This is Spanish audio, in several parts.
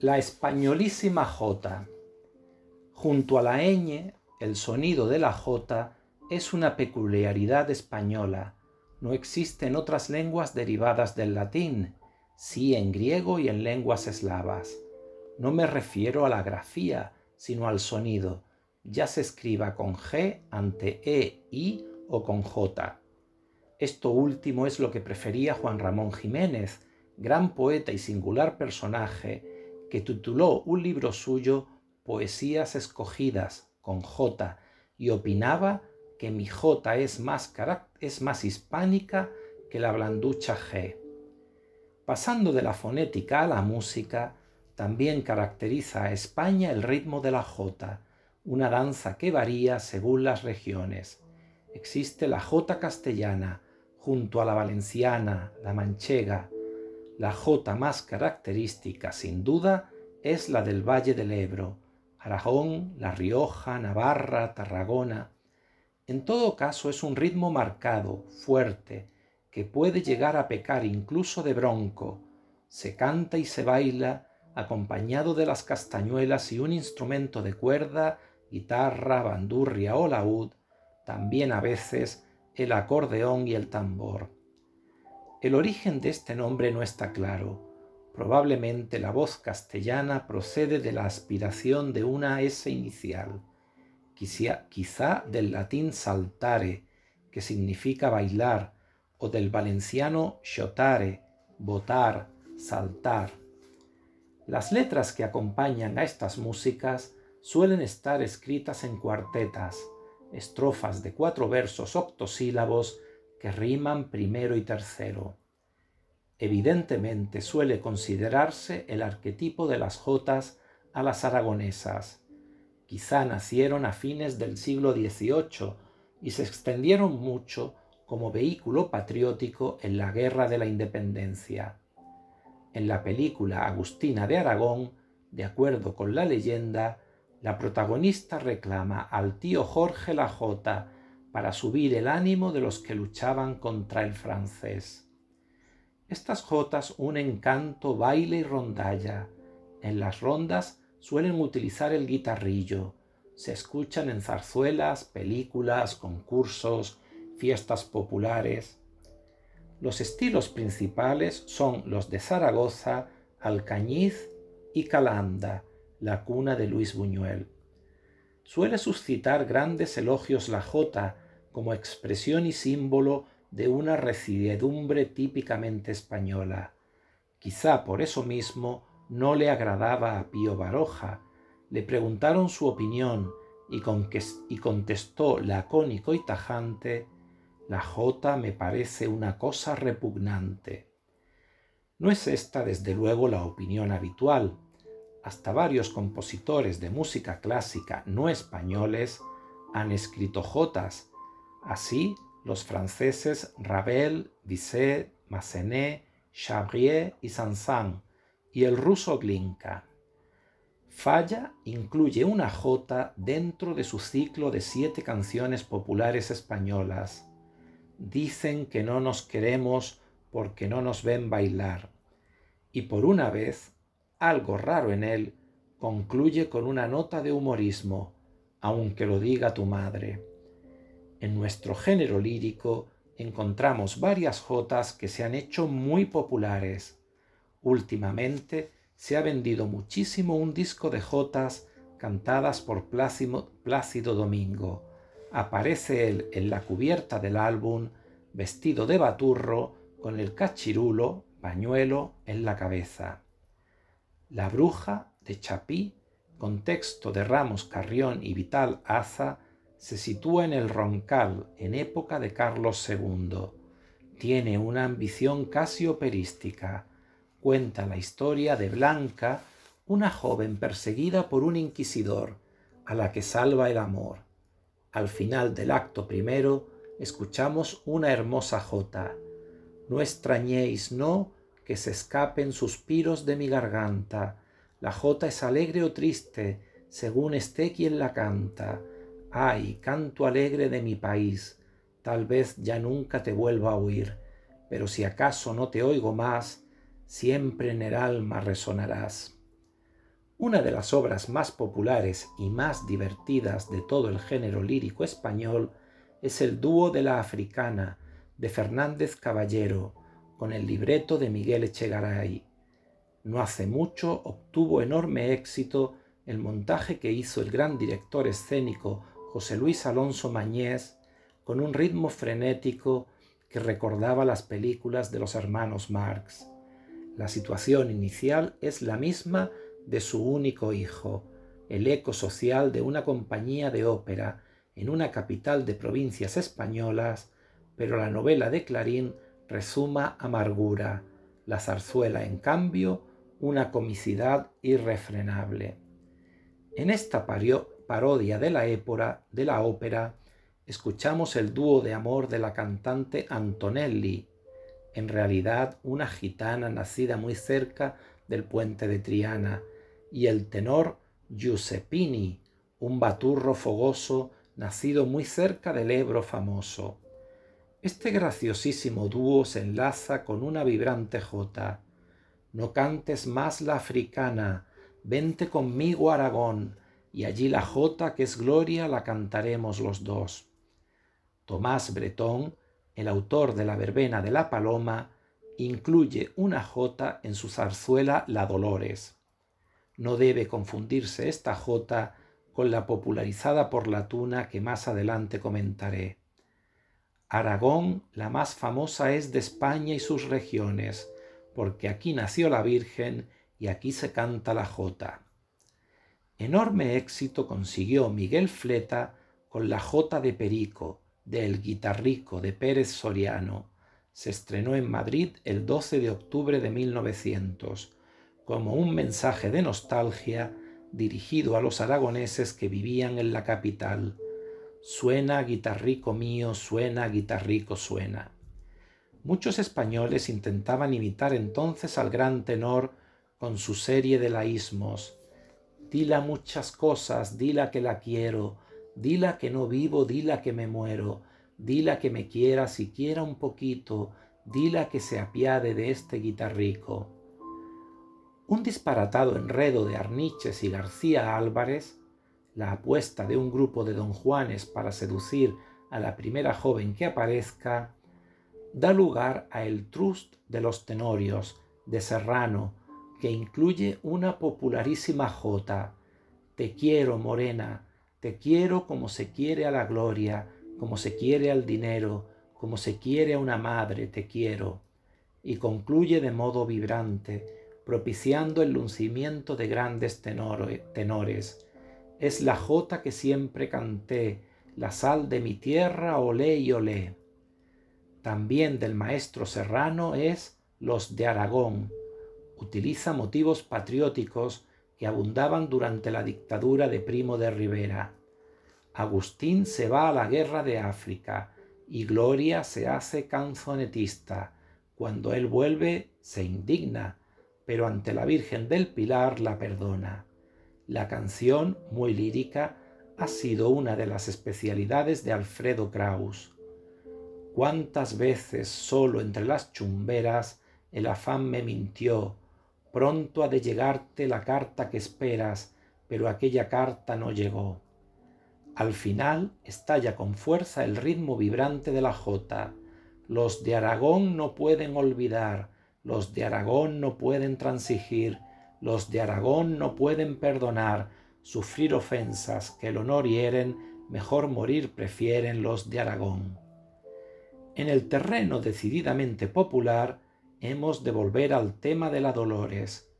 La españolísima J. Junto a la ñ, el sonido de la J es una peculiaridad española. No existen otras lenguas derivadas del latín, sí en griego y en lenguas eslavas. No me refiero a la grafía, sino al sonido, ya se escriba con G ante E, I o con J. Esto último es lo que prefería Juan Ramón Jiménez, gran poeta y singular personaje, que tituló un libro suyo Poesías Escogidas con J y opinaba que mi J es más, es más hispánica que la blanducha G. Pasando de la fonética a la música, también caracteriza a España el ritmo de la J, una danza que varía según las regiones. Existe la J castellana, junto a la valenciana, la manchega, la jota más característica, sin duda, es la del Valle del Ebro, Aragón, La Rioja, Navarra, Tarragona. En todo caso es un ritmo marcado, fuerte, que puede llegar a pecar incluso de bronco. Se canta y se baila acompañado de las castañuelas y un instrumento de cuerda, guitarra, bandurria o laúd, también a veces el acordeón y el tambor. El origen de este nombre no está claro. Probablemente la voz castellana procede de la aspiración de una S inicial, quizá, del latín saltare, que significa bailar, o del valenciano xotare, botar, saltar. Las letras que acompañan a estas músicas suelen estar escritas en cuartetas, estrofas de cuatro versos octosílabos que riman primero y tercero. Evidentemente suele considerarse el arquetipo de las jotas a las aragonesas. Quizá nacieron a fines del siglo XVIII y se extendieron mucho como vehículo patriótico en la Guerra de la Independencia. En la película Agustina de Aragón, de acuerdo con la leyenda, la protagonista reclama al tío Jorge la Jota para subir el ánimo de los que luchaban contra el francés. Estas jotas unen canto, baile y rondalla. En las rondas suelen utilizar el guitarrillo. Se escuchan en zarzuelas, películas, concursos, fiestas populares. Los estilos principales son los de Zaragoza, Alcañiz y Calanda, la cuna de Luis Buñuel. Suele suscitar grandes elogios la jota, como expresión y símbolo de una recidedumbre típicamente española. Quizá por eso mismo no le agradaba a Pío Baroja. Le preguntaron su opinión y, y contestó lacónico y tajante La jota me parece una cosa repugnante. No es esta, desde luego, la opinión habitual. Hasta varios compositores de música clásica no españoles han escrito jotas Así, los franceses Ravel, Bizet, Massenet, Chabrier y Sansan y el ruso Glinka. Falla incluye una jota dentro de su ciclo de siete canciones populares españolas. Dicen que no nos queremos porque no nos ven bailar. Y por una vez, algo raro en él, concluye con una nota de humorismo, aunque lo diga tu madre. En nuestro género lírico encontramos varias jotas que se han hecho muy populares. Últimamente se ha vendido muchísimo un disco de jotas cantadas por Plácido, Domingo. Aparece él en la cubierta del álbum, vestido de baturro, con el cachirulo, pañuelo, en la cabeza. La bruja de Chapí, con texto de Ramos Carrión y Vital Aza, se sitúa en el Roncal, en época de Carlos II. Tiene una ambición casi operística. Cuenta la historia de Blanca, una joven perseguida por un inquisidor, a la que salva el amor. Al final del acto primero, escuchamos una hermosa jota. No extrañéis, no, que se escapen suspiros de mi garganta. La jota es alegre o triste, según esté quien la canta Ay, canto alegre de mi país, tal vez ya nunca te vuelva a oír, pero si acaso no te oigo más, siempre en el alma resonarás. Una de las obras más populares y más divertidas de todo el género lírico español es el dúo de la africana de Fernández Caballero con el libreto de Miguel Echegaray. No hace mucho obtuvo enorme éxito el montaje que hizo el gran director escénico José Luis Alonso Mañez con un ritmo frenético que recordaba las películas de los hermanos Marx. La situación inicial es la misma de su único hijo, el eco social de una compañía de ópera en una capital de provincias españolas, pero la novela de Clarín resuma amargura, la zarzuela, en cambio, una comicidad irrefrenable. En esta, parió parodia de la, épora, de la ópera, escuchamos el dúo de amor de la cantante Antonelli, en realidad una gitana nacida muy cerca del puente de Triana, y el tenor Giuseppini, un baturro fogoso nacido muy cerca del Ebro famoso. Este graciosísimo dúo se enlaza con una vibrante jota. No cantes más la africana, vente conmigo Aragón, y allí la jota que es gloria la cantaremos los dos. Tomás Bretón, el autor de la verbena de la paloma, incluye una jota en su zarzuela La Dolores. No debe confundirse esta jota con la popularizada por la tuna que más adelante comentaré. Aragón, la más famosa es de España y sus regiones, porque aquí nació la Virgen y aquí se canta la jota. Enorme éxito consiguió Miguel Fleta con la Jota de Perico, del guitarrico de Pérez Soriano. Se estrenó en Madrid el 12 de octubre de 1900, como un mensaje de nostalgia dirigido a los aragoneses que vivían en la capital. Suena, guitarrico mío, suena, guitarrico, suena. Muchos españoles intentaban imitar entonces al gran tenor con su serie de laísmos, Dila muchas cosas, dila que la quiero, dila que no vivo, dila que me muero, dila que me quiera siquiera un poquito, dila que se apiade de este guitarrico. Un disparatado enredo de Arniches y García Álvarez, la apuesta de un grupo de don Juanes para seducir a la primera joven que aparezca, da lugar a el trust de los tenorios, de Serrano, que incluye una popularísima jota. Te quiero, morena, te quiero como se quiere a la gloria, como se quiere al dinero, como se quiere a una madre, te quiero. Y concluye de modo vibrante, propiciando el luncimiento de grandes tenores. Es la jota que siempre canté, la sal de mi tierra, olé y olé. También del maestro serrano es los de Aragón, utiliza motivos patrióticos que abundaban durante la dictadura de Primo de Rivera. Agustín se va a la guerra de África y Gloria se hace canzonetista. Cuando él vuelve, se indigna, pero ante la Virgen del Pilar la perdona. La canción, muy lírica, ha sido una de las especialidades de Alfredo Kraus. Cuántas veces solo entre las chumberas el afán me mintió, Pronto ha de llegarte la carta que esperas, pero aquella carta no llegó. Al final estalla con fuerza el ritmo vibrante de la jota. Los de Aragón no pueden olvidar, los de Aragón no pueden transigir, los de Aragón no pueden perdonar, sufrir ofensas que el honor hieren, mejor morir prefieren los de Aragón. En el terreno decididamente popular, hemos de volver al tema de la Dolores.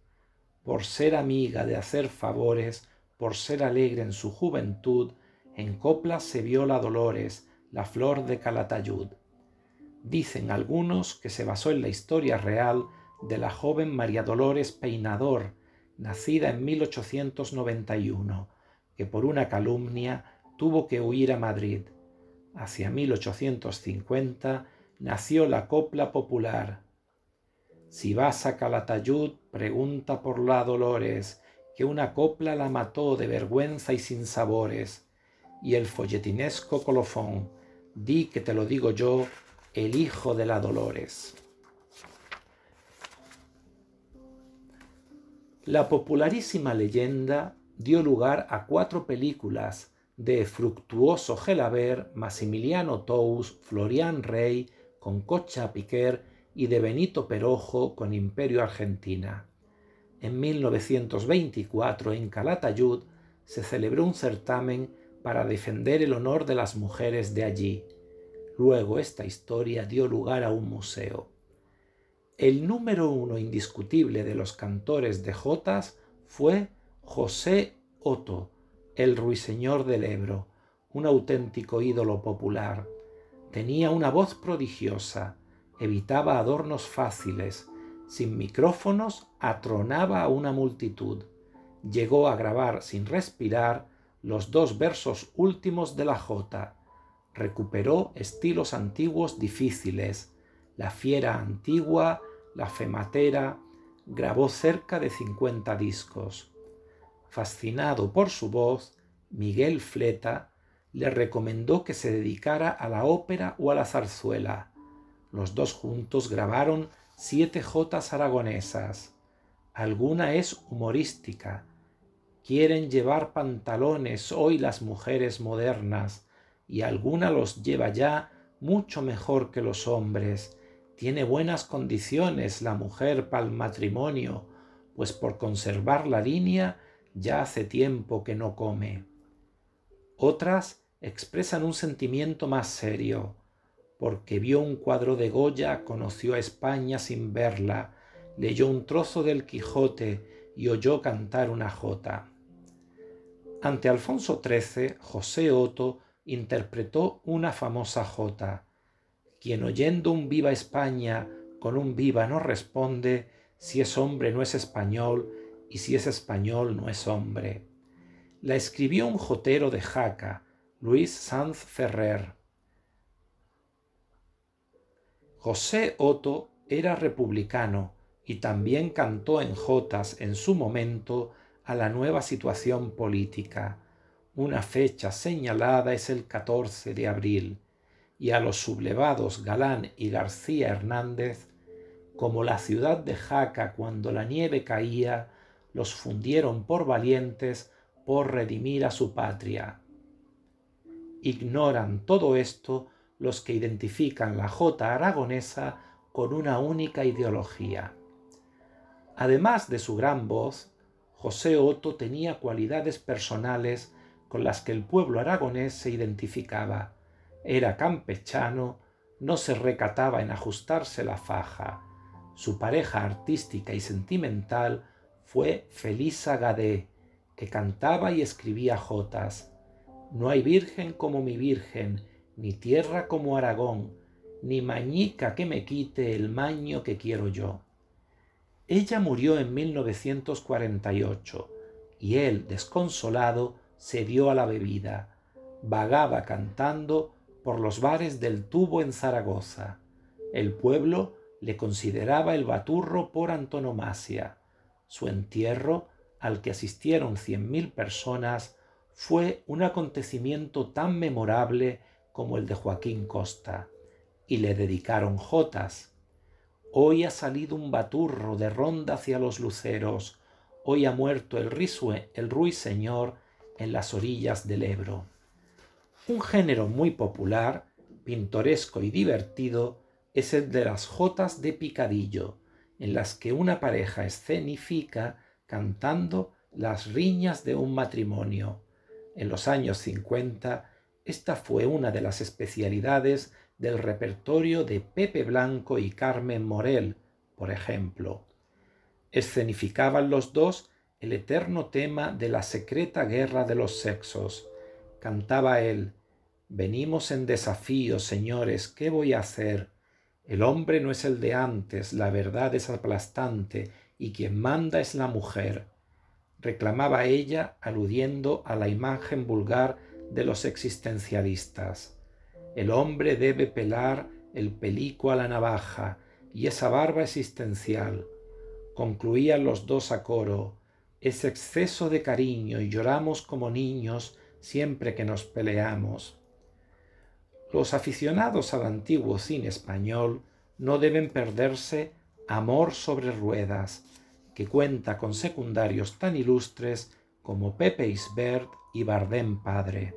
Por ser amiga de hacer favores, por ser alegre en su juventud, en Copla se vio la Dolores, la flor de Calatayud. Dicen algunos que se basó en la historia real de la joven María Dolores Peinador, nacida en 1891, que por una calumnia tuvo que huir a Madrid. Hacia 1850 nació la copla popular, si vas a Calatayud, pregunta por la Dolores, que una copla la mató de vergüenza y sin sabores. Y el folletinesco colofón, di que te lo digo yo, el hijo de la Dolores. La popularísima leyenda dio lugar a cuatro películas de Fructuoso Gelaber, Massimiliano Tous, Florian Rey, Concocha Piquer y de Benito Perojo con Imperio Argentina. En 1924, en Calatayud, se celebró un certamen para defender el honor de las mujeres de allí. Luego esta historia dio lugar a un museo. El número uno indiscutible de los cantores de Jotas fue José Otto, el ruiseñor del Ebro, un auténtico ídolo popular. Tenía una voz prodigiosa, evitaba adornos fáciles, sin micrófonos atronaba a una multitud. Llegó a grabar sin respirar los dos versos últimos de la jota. Recuperó estilos antiguos difíciles, la fiera antigua, la fematera, grabó cerca de 50 discos. Fascinado por su voz, Miguel Fleta le recomendó que se dedicara a la ópera o a la zarzuela. Los dos juntos grabaron siete jotas aragonesas. Alguna es humorística. Quieren llevar pantalones hoy las mujeres modernas y alguna los lleva ya mucho mejor que los hombres. Tiene buenas condiciones la mujer para el matrimonio, pues por conservar la línea ya hace tiempo que no come. Otras expresan un sentimiento más serio porque vio un cuadro de Goya, conoció a España sin verla, leyó un trozo del Quijote y oyó cantar una jota. Ante Alfonso XIII, José Otto interpretó una famosa jota, quien oyendo un viva España con un viva no responde, si es hombre no es español, y si es español no es hombre. La escribió un jotero de Jaca, Luis Sanz Ferrer, José Otto era republicano y también cantó en Jotas en su momento a la nueva situación política. Una fecha señalada es el 14 de abril, y a los sublevados Galán y García Hernández, como la ciudad de Jaca cuando la nieve caía, los fundieron por valientes por redimir a su patria. Ignoran todo esto los que identifican la jota aragonesa con una única ideología. Además de su gran voz, José Otto tenía cualidades personales con las que el pueblo aragonés se identificaba. Era campechano, no se recataba en ajustarse la faja. Su pareja artística y sentimental fue Felisa Gadé, que cantaba y escribía jotas. No hay virgen como mi virgen, ni tierra como Aragón, ni mañica que me quite el maño que quiero yo. Ella murió en 1948 y él, desconsolado, se dio a la bebida. Vagaba cantando por los bares del tubo en Zaragoza. El pueblo le consideraba el baturro por antonomasia. Su entierro, al que asistieron cien mil personas, fue un acontecimiento tan memorable como el de Joaquín Costa, y le dedicaron jotas. Hoy ha salido un baturro de ronda hacia los luceros, hoy ha muerto el, risue, el ruiseñor en las orillas del Ebro. Un género muy popular, pintoresco y divertido es el de las jotas de picadillo, en las que una pareja escenifica cantando las riñas de un matrimonio. En los años 50 esta fue una de las especialidades del repertorio de Pepe Blanco y Carmen Morel, por ejemplo. Escenificaban los dos el eterno tema de la secreta guerra de los sexos. Cantaba él, Venimos en desafío, señores, ¿qué voy a hacer? El hombre no es el de antes, la verdad es aplastante, y quien manda es la mujer. Reclamaba ella aludiendo a la imagen vulgar de los existencialistas. El hombre debe pelar el pelico a la navaja y esa barba existencial. Concluían los dos a coro. Es exceso de cariño y lloramos como niños siempre que nos peleamos. Los aficionados al antiguo cine español no deben perderse Amor sobre Ruedas, que cuenta con secundarios tan ilustres como Pepe Isbert y Bardem Padre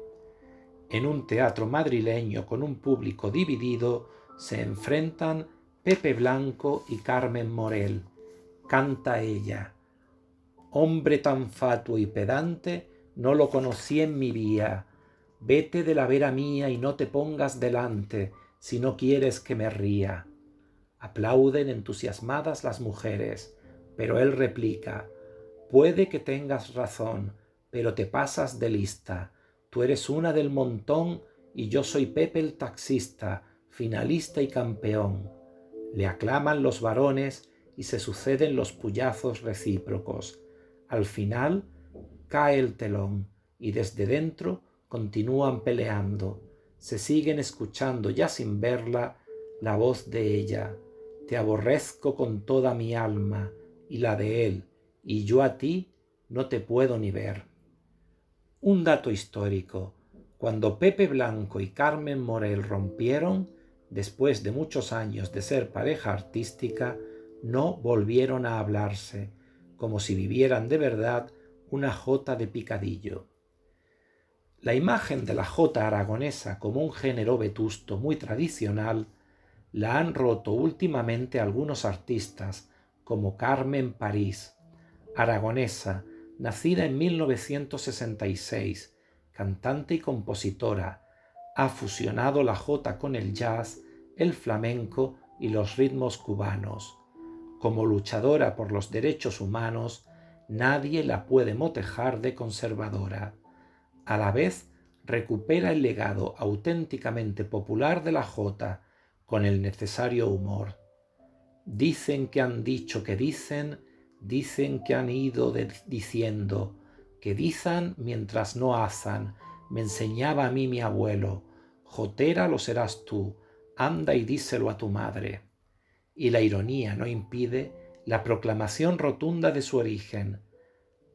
en un teatro madrileño con un público dividido, se enfrentan Pepe Blanco y Carmen Morel. Canta ella. Hombre tan fatuo y pedante, no lo conocí en mi vía. Vete de la vera mía y no te pongas delante, si no quieres que me ría. Aplauden entusiasmadas las mujeres, pero él replica, puede que tengas razón, pero te pasas de lista Tú eres una del montón y yo soy Pepe el taxista, finalista y campeón. Le aclaman los varones y se suceden los puyazos recíprocos. Al final cae el telón y desde dentro continúan peleando. Se siguen escuchando ya sin verla la voz de ella. Te aborrezco con toda mi alma y la de él, y yo a ti no te puedo ni ver. Un dato histórico. Cuando Pepe Blanco y Carmen Morel rompieron, después de muchos años de ser pareja artística, no volvieron a hablarse, como si vivieran de verdad una jota de picadillo. La imagen de la jota aragonesa como un género vetusto muy tradicional la han roto últimamente algunos artistas, como Carmen París, aragonesa, nacida en 1966, cantante y compositora, ha fusionado la jota con el jazz, el flamenco y los ritmos cubanos. Como luchadora por los derechos humanos, nadie la puede motejar de conservadora. A la vez, recupera el legado auténticamente popular de la jota con el necesario humor. Dicen que han dicho que dicen Dicen que han ido diciendo, que dicen mientras no hazan, me enseñaba a mí mi abuelo, jotera lo serás tú, anda y díselo a tu madre. Y la ironía no impide la proclamación rotunda de su origen.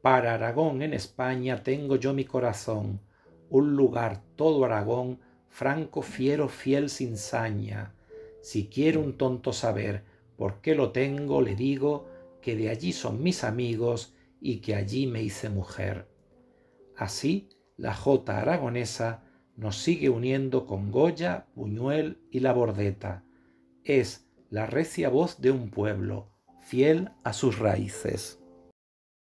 Para Aragón en España tengo yo mi corazón, un lugar todo Aragón, franco, fiero, fiel, sin saña. Si quiere un tonto saber por qué lo tengo, le digo, que de allí son mis amigos y que allí me hice mujer. Así, la jota aragonesa nos sigue uniendo con Goya, Puñuel y la Bordeta. Es la recia voz de un pueblo, fiel a sus raíces.